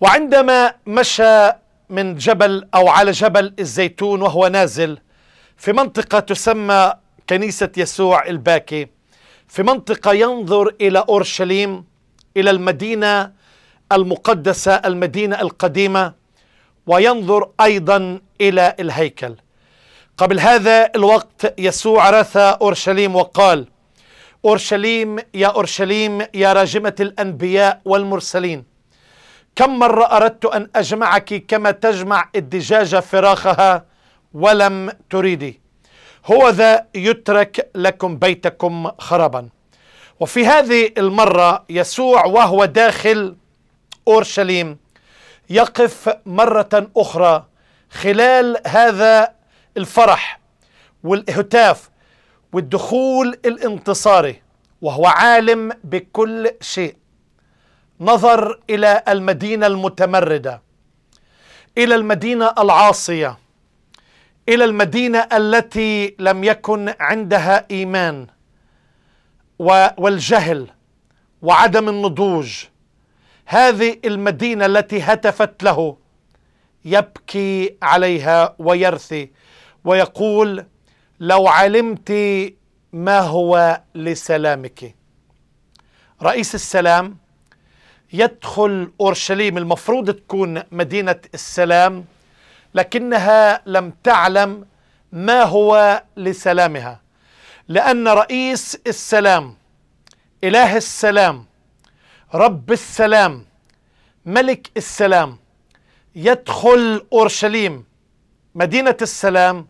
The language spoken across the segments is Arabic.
وعندما مشى من جبل أو على جبل الزيتون وهو نازل في منطقة تسمى كنيسة يسوع الباكي في منطقة ينظر إلى أورشليم إلى المدينة المقدسة المدينة القديمة وينظر أيضا إلى الهيكل قبل هذا الوقت يسوع رثى أورشليم وقال أورشليم يا أورشليم يا راجمة الأنبياء والمرسلين كم مرة أردت أن أجمعك كما تجمع الدجاجة فراخها ولم تريدي هو ذا يترك لكم بيتكم خرابا وفي هذه المرة يسوع وهو داخل أورشليم يقف مرة أخرى خلال هذا الفرح والهتاف والدخول الانتصاري وهو عالم بكل شيء نظر الى المدينه المتمرده الى المدينه العاصيه الى المدينه التي لم يكن عندها ايمان والجهل وعدم النضوج هذه المدينه التي هتفت له يبكي عليها ويرثي ويقول لو علمت ما هو لسلامك رئيس السلام يدخل أورشليم المفروض تكون مدينة السلام لكنها لم تعلم ما هو لسلامها لأن رئيس السلام إله السلام رب السلام ملك السلام يدخل أورشليم مدينة السلام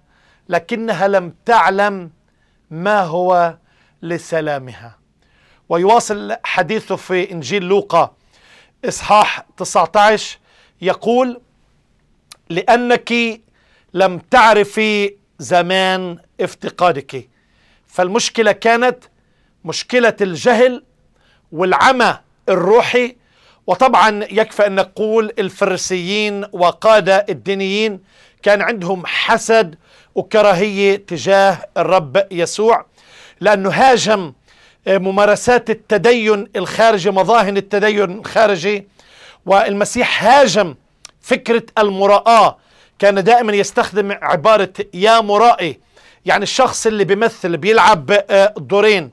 لكنها لم تعلم ما هو لسلامها ويواصل حديثه في إنجيل لوقا إصحاح 19 يقول لأنك لم تعرفي زمان افتقادك فالمشكلة كانت مشكلة الجهل والعمى الروحي وطبعا يكفى أن نقول الفرسيين وقادة الدينيين كان عندهم حسد وكراهية تجاه الرب يسوع لأنه هاجم آه، ممارسات التدين الخارجي مظاهر التدين الخارجي والمسيح هاجم فكرة المراءة كان دائما يستخدم عبارة يا مرائي يعني الشخص اللي بيمثل بيلعب آه، دورين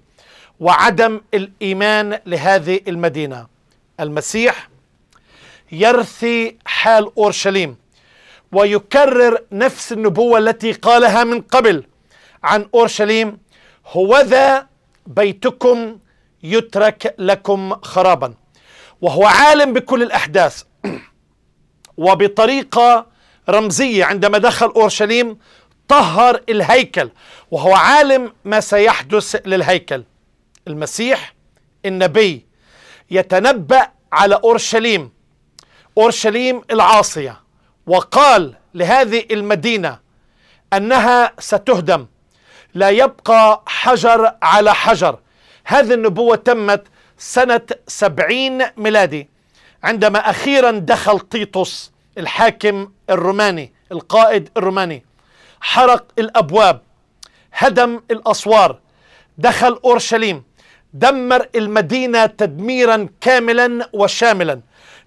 وعدم الإيمان لهذه المدينة المسيح يرثي حال أورشليم ويكرر نفس النبوة التي قالها من قبل عن أورشليم هوذا بيتكم يترك لكم خرابا وهو عالم بكل الأحداث وبطريقة رمزية عندما دخل أورشليم طهر الهيكل وهو عالم ما سيحدث للهيكل المسيح النبي يتنبأ على أورشليم أورشليم العاصية وقال لهذه المدينة أنها ستهدم لا يبقى حجر على حجر هذه النبوة تمت سنة سبعين ميلادي عندما أخيرا دخل تيتوس الحاكم الروماني القائد الروماني حرق الأبواب هدم الأسوار دخل أورشليم دمر المدينة تدميرا كاملا وشاملا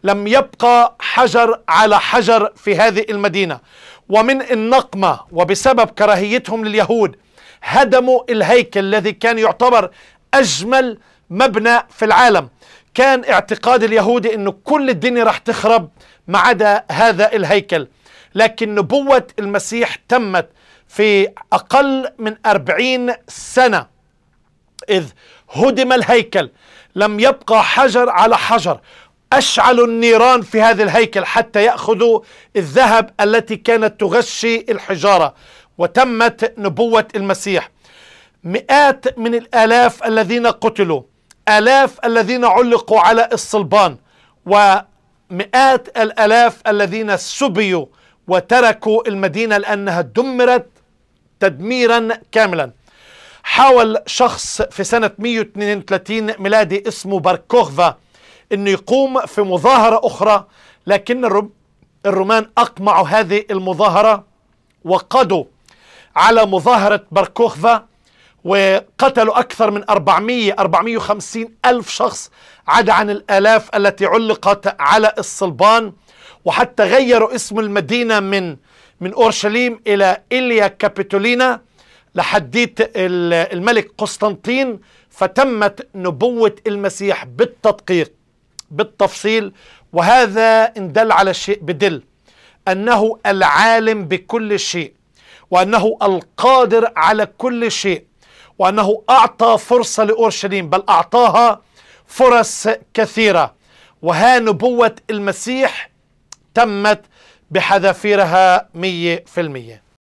لم يبقى حجر على حجر في هذه المدينة ومن النقمة وبسبب كراهيتهم لليهود هدموا الهيكل الذي كان يعتبر أجمل مبنى في العالم كان اعتقاد اليهود أن كل الدنيا راح تخرب ما عدا هذا الهيكل لكن نبوة المسيح تمت في أقل من أربعين سنة إذ هدم الهيكل لم يبقى حجر على حجر أشعلوا النيران في هذا الهيكل حتى يأخذوا الذهب التي كانت تغشي الحجارة وتمت نبوة المسيح مئات من الآلاف الذين قتلوا آلاف الذين علقوا على الصلبان ومئات الآلاف الذين سبيوا وتركوا المدينة لأنها دمرت تدميرا كاملا حاول شخص في سنة 132 ميلادي اسمه باركوغفا أنه يقوم في مظاهرة أخرى لكن الرومان أقمعوا هذه المظاهرة وقضوا على مظاهرة بركوخفا وقتلوا أكثر من 400 450 ألف شخص عدا عن الآلاف التي علقت على الصلبان وحتى غيروا اسم المدينة من من أورشليم إلى إليا كابيتولينا لحديت الملك قسطنطين فتمت نبوة المسيح بالتدقيق بالتفصيل وهذا إن دل على شيء بدل أنه العالم بكل شيء وأنه القادر على كل شيء وأنه أعطى فرصة لأورشليم بل أعطاها فرص كثيرة وها نبوة المسيح تمت بحذافيرها مية في المية